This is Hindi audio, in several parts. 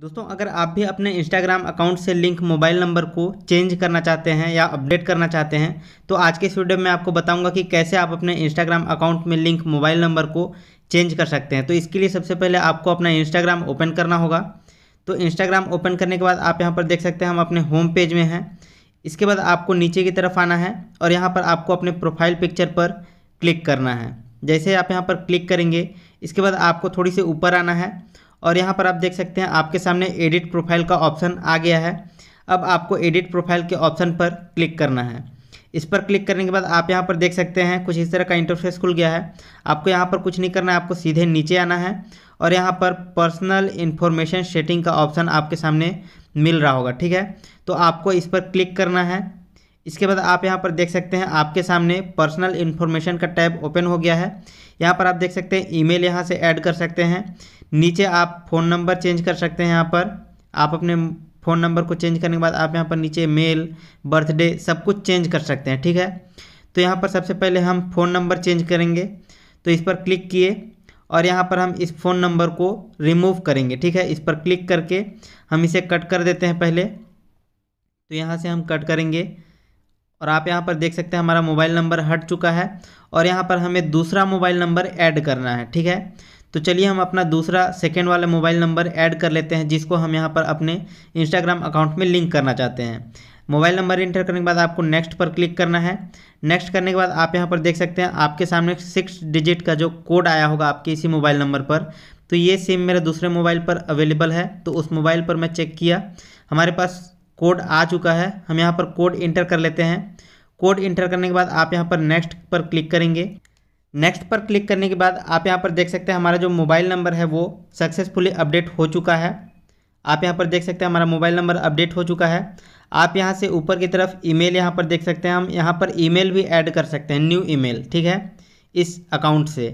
दोस्तों अगर आप भी अपने इंस्टाग्राम अकाउंट से लिंक मोबाइल नंबर को चेंज करना चाहते हैं या अपडेट करना चाहते हैं तो आज के इस वीडियो में आपको बताऊंगा कि कैसे आप अपने इंस्टाग्राम अकाउंट में लिंक मोबाइल नंबर को चेंज कर सकते हैं तो इसके लिए सबसे पहले आपको अपना इंस्टाग्राम ओपन करना होगा तो इंस्टाग्राम ओपन करने के बाद आप यहाँ पर देख सकते हैं हम अपने होम पेज में हैं इसके बाद आपको नीचे की तरफ आना है और यहाँ पर आपको अपने प्रोफाइल पिक्चर पर क्लिक करना है जैसे आप यहाँ पर क्लिक करेंगे इसके बाद आपको थोड़ी सी ऊपर आना है और यहाँ पर आप देख सकते हैं आपके सामने एडिट प्रोफाइल का ऑप्शन आ गया है अब आपको एडिट प्रोफाइल के ऑप्शन पर क्लिक करना है इस पर क्लिक करने के बाद आप यहाँ पर देख सकते हैं कुछ इस तरह का इंटरफेस खुल गया है आपको यहाँ पर कुछ नहीं करना है आपको सीधे नीचे आना है और यहाँ पर पर्सनल इन्फॉर्मेशन सेटिंग का ऑप्शन आपके सामने मिल रहा होगा ठीक है तो आपको इस पर क्लिक करना है इसके बाद आप यहाँ पर देख सकते हैं आपके सामने पर्सनल इन्फॉर्मेशन का टैब ओपन हो गया है यहाँ पर आप देख सकते हैं ईमेल यहाँ से ऐड कर सकते हैं नीचे आप फ़ोन नंबर चेंज कर सकते हैं यहाँ पर आप अपने फ़ोन नंबर को चेंज करने के बाद आप यहाँ पर नीचे मेल बर्थडे सब कुछ चेंज कर सकते हैं ठीक है तो यहाँ पर सबसे पहले हम फ़ोन नंबर चेंज करेंगे तो इस पर क्लिक किए और यहाँ पर हम इस फ़ोन नंबर को रिमूव करेंगे ठीक है इस पर क्लिक करके हम इसे कट कर देते हैं पहले तो यहाँ से हम कट करेंगे और आप यहाँ पर देख सकते हैं हमारा मोबाइल नंबर हट चुका है और यहाँ पर हमें दूसरा मोबाइल नंबर ऐड करना है ठीक है तो चलिए हम अपना दूसरा सेकेंड वाला मोबाइल नंबर ऐड कर लेते हैं जिसको हम यहाँ पर अपने इंस्टाग्राम अकाउंट में लिंक करना चाहते हैं मोबाइल नंबर इंटर करने के बाद आपको नेक्स्ट पर क्लिक करना है नेक्स्ट करने के बाद आप यहाँ पर देख सकते हैं आपके सामने सिक्स डिजिट का जो कोड आया होगा आपके इसी मोबाइल नंबर पर तो ये सिम मेरे दूसरे मोबाइल पर अवेलेबल है तो उस मोबाइल पर मैं चेक किया हमारे पास कोड आ चुका है हम यहाँ पर कोड इंटर कर लेते हैं कोड इंटर करने के बाद आप यहाँ पर नेक्स्ट पर क्लिक करेंगे नेक्स्ट पर क्लिक करने के बाद आप यहाँ पर देख सकते हैं हमारा जो मोबाइल नंबर है वो सक्सेसफुली अपडेट हो चुका है आप यहाँ पर देख सकते हैं हमारा मोबाइल नंबर अपडेट हो चुका है आप यहाँ से ऊपर की तरफ ईमेल यहाँ पर देख सकते हैं हम यहाँ पर ईमेल भी ऐड कर सकते हैं न्यू ईमेल ठीक है इस अकाउंट से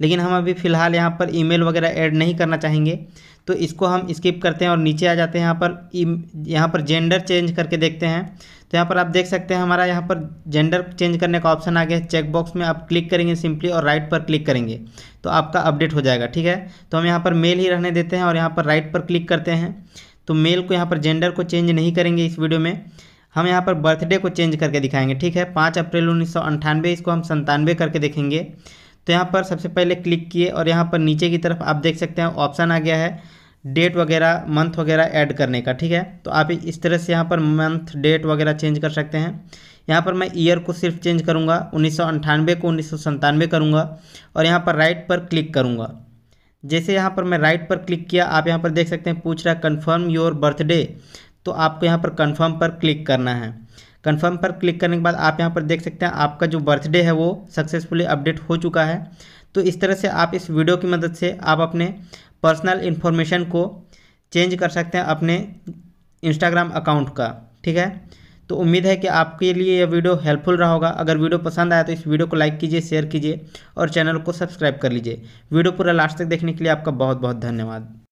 लेकिन हम अभी फ़िलहाल यहाँ पर ईमेल वगैरह ऐड नहीं करना चाहेंगे तो इसको हम स्किप करते हैं और नीचे आ जाते हैं यहाँ पर यहाँ पर जेंडर चेंज करके देखते हैं तो यहाँ पर आप देख सकते हैं हमारा यहाँ पर जेंडर चेंज करने का ऑप्शन आ गया है चेकबॉक्स में आप क्लिक करेंगे सिंपली और राइट पर क्लिक करेंगे तो आपका अपडेट हो जाएगा ठीक है तो हम यहाँ पर मेल ही रहने देते हैं और यहाँ पर राइट पर क्लिक करते हैं तो मेल को यहाँ पर जेंडर को चेंज नहीं करेंगे इस वीडियो में हम यहाँ पर बर्थडे को चेंज करके दिखाएंगे ठीक है पाँच अप्रैल उन्नीस इसको हम संतानवे करके देखेंगे तो यहाँ पर सबसे पहले क्लिक किए और यहाँ पर नीचे की तरफ आप देख सकते हैं ऑप्शन आ गया है डेट वगैरह मंथ वगैरह ऐड करने का ठीक है तो आप इस तरह से यहाँ पर मंथ डेट वगैरह चेंज कर सकते हैं यहाँ पर मैं ईयर को सिर्फ चेंज करूँगा उन्नीस को उन्नीस करूँगा और यहाँ पर राइट पर क्लिक करूँगा जैसे यहाँ पर मैं राइट पर क्लिक किया आप यहाँ पर देख सकते हैं पूछ रहा है कन्फर्म योर बर्थडे तो आपको यहाँ पर कन्फर्म पर क्लिक करना है कन्फर्म पर क्लिक करने के बाद आप यहाँ पर देख सकते हैं आपका जो बर्थडे है वो सक्सेसफुली अपडेट हो चुका है तो इस तरह से आप इस वीडियो की मदद से आप अपने पर्सनल इन्फॉर्मेशन को चेंज कर सकते हैं अपने इंस्टाग्राम अकाउंट का ठीक है तो उम्मीद है कि आपके लिए यह वीडियो हेल्पफुल रहा होगा अगर वीडियो पसंद आया तो इस वीडियो को लाइक कीजिए शेयर कीजिए और चैनल को सब्सक्राइब कर लीजिए वीडियो पूरा लास्ट तक देखने के लिए आपका बहुत बहुत धन्यवाद